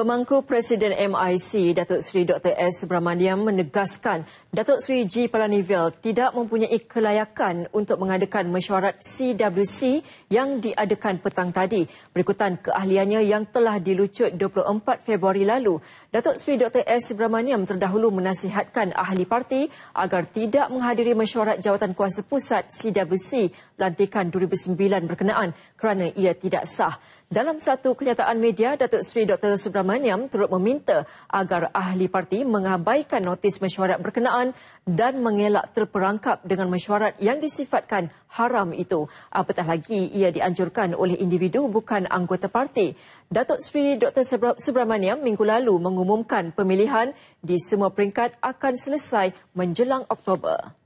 Pemangku Presiden MIC Datuk Seri Dr. S. Subramaniam menegaskan Datuk Seri G. Palanivel tidak mempunyai kelayakan untuk mengadakan mesyuarat CWC yang diadakan petang tadi berikutan keahliannya yang telah dilucut 24 Februari lalu. Datuk Seri Dr. S. Subramaniam terdahulu menasihatkan ahli parti agar tidak menghadiri mesyuarat jawatan kuasa pusat CWC lantikan 2009 berkenaan kerana ia tidak sah. Dalam satu kenyataan media, Datuk Seri Dr. Subramaniam turut meminta agar ahli parti mengabaikan notis mesyuarat berkenaan dan mengelak terperangkap dengan mesyuarat yang disifatkan haram itu. Apatah lagi ia dianjurkan oleh individu bukan anggota parti. Datuk Seri Dr. Subramaniam minggu lalu mengumumkan pemilihan di semua peringkat akan selesai menjelang Oktober.